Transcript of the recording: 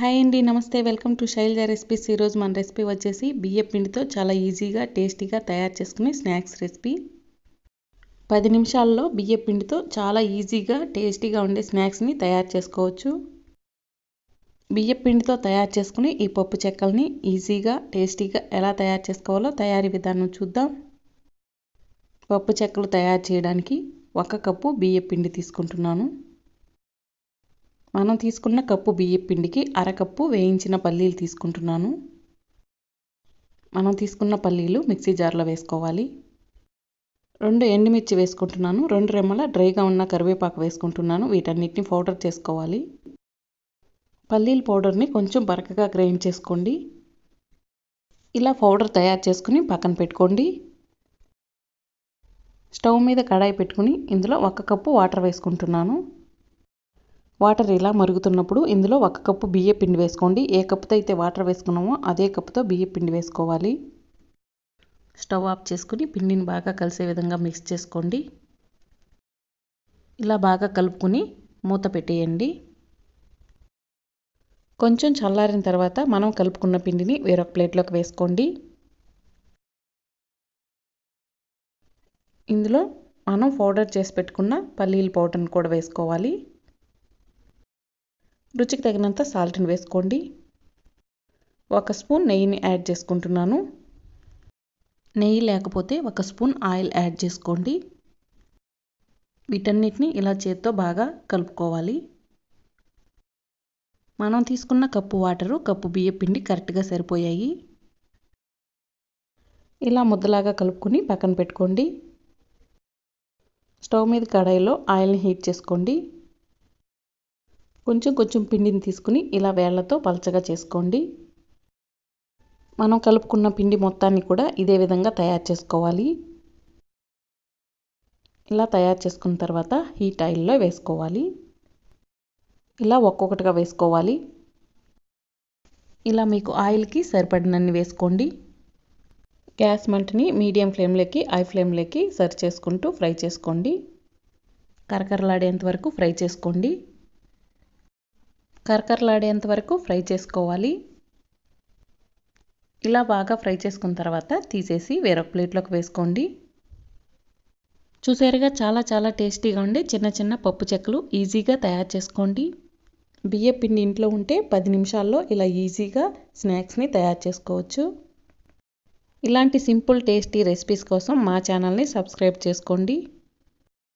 hi అండి నమస్తే welcome to Shailaja recipes ఈరోజు మన రెసిపీ వచ్చేసి బియ్య పిండితో చాలా ఈజీగా టేస్టీగా తయారు చేసుకునే స్నాక్స్ రెసిపీ పది నిమిషాల్లో బియ్య పిండితో చాలా ఈజీగా టేస్టీగా ఉండే స్నాక్స్ని తయారు చేసుకోవచ్చు బియ్య పిండితో తయారు చేసుకుని ఈ పప్పు చెక్కల్ని ఈజీగా టేస్టీగా ఎలా తయారు చేసుకోవాలో తయారీ విధానం చూద్దాం పప్పు చెక్కలు తయారు చేయడానికి ఒక కప్పు బియ్య పిండి తీసుకుంటున్నాను మనం తీసుకున్న కప్పు బియ్యం పిండికి అరకప్పు వేయించిన పల్లీలు తీసుకుంటున్నాను మనం తీసుకున్న పల్లీలు మిక్సీ జార్లో వేసుకోవాలి రెండు ఎండుమిర్చి వేసుకుంటున్నాను రెండు రెమ్మల డ్రైగా ఉన్న కరివేపాకు వేసుకుంటున్నాను వీటన్నిటిని పౌడర్ చేసుకోవాలి పల్లీల పౌడర్ని కొంచెం బరకగా గ్రైండ్ చేసుకోండి ఇలా పౌడర్ తయారు చేసుకుని పక్కన పెట్టుకోండి స్టవ్ మీద కడాయి పెట్టుకుని ఇందులో ఒక కప్పు వాటర్ వేసుకుంటున్నాను వాటర్ ఇలా మరుగుతున్నప్పుడు ఇందులో ఒక కప్పు బియ్య పిండి వేసుకోండి ఏ కప్పుతో అయితే వాటర్ వేసుకున్నామో అదే కప్పుతో బియ్య పిండి వేసుకోవాలి స్టవ్ ఆఫ్ చేసుకుని పిండిని బాగా కలిసే విధంగా మిక్స్ చేసుకోండి ఇలా బాగా కలుపుకుని మూత పెట్టేయండి కొంచెం చల్లారిన తర్వాత మనం కలుపుకున్న పిండిని వేరొక ప్లేట్లోకి వేసుకోండి ఇందులో మనం పౌడర్ చేసి పెట్టుకున్న పల్లీల పౌడర్ని కూడా వేసుకోవాలి రుచికి తగినంత సాల్ట్ని వేసుకోండి ఒక స్పూన్ నెయ్యిని యాడ్ చేసుకుంటున్నాను నెయ్యి లేకపోతే ఒక స్పూన్ ఆయిల్ యాడ్ చేసుకోండి వీటన్నిటిని ఇలా చేత్తో బాగా కలుపుకోవాలి మనం తీసుకున్న కప్పు వాటరు కప్పు బియ్య పిండి కరెక్ట్గా సరిపోయాయి ఇలా ముద్దలాగా కలుపుకొని పక్కన పెట్టుకోండి స్టవ్ మీద కడాయిలో ఆయిల్ని హీట్ చేసుకోండి కొంచెం కొంచెం పిండిని తీసుకుని ఇలా వేళ్లతో పలచగా చేసుకోండి మనం కలుపుకున్న పిండి మొత్తాన్ని కూడా ఇదే విధంగా తయారు చేసుకోవాలి ఇలా తయారు చేసుకున్న తర్వాత హీట్ ఆయిల్లో వేసుకోవాలి ఇలా ఒక్కొక్కటిగా వేసుకోవాలి ఇలా మీకు ఆయిల్కి సరిపడినన్ని వేసుకోండి గ్యాస్ మంటని మీడియం ఫ్లేమ్లోకి హై ఫ్లేమ్లోకి సర్వ్ చేసుకుంటూ ఫ్రై చేసుకోండి కరకరలాడేంత వరకు ఫ్రై చేసుకోండి కరకరలాడేంత వరకు ఫ్రై చేసుకోవాలి ఇలా బాగా ఫ్రై చేసుకున్న తర్వాత తీసేసి వేరొక ప్లేట్లోకి వేసుకోండి చూసారుగా చాలా చాలా టేస్టీగా ఉండే చిన్న చిన్న పప్పు చెక్కలు ఈజీగా తయారు చేసుకోండి బియ్య పిండి ఇంట్లో ఉంటే పది నిమిషాల్లో ఇలా ఈజీగా స్నాక్స్ని తయారు చేసుకోవచ్చు ఇలాంటి సింపుల్ టేస్టీ రెసిపీస్ కోసం మా ఛానల్ని సబ్స్క్రైబ్ చేసుకోండి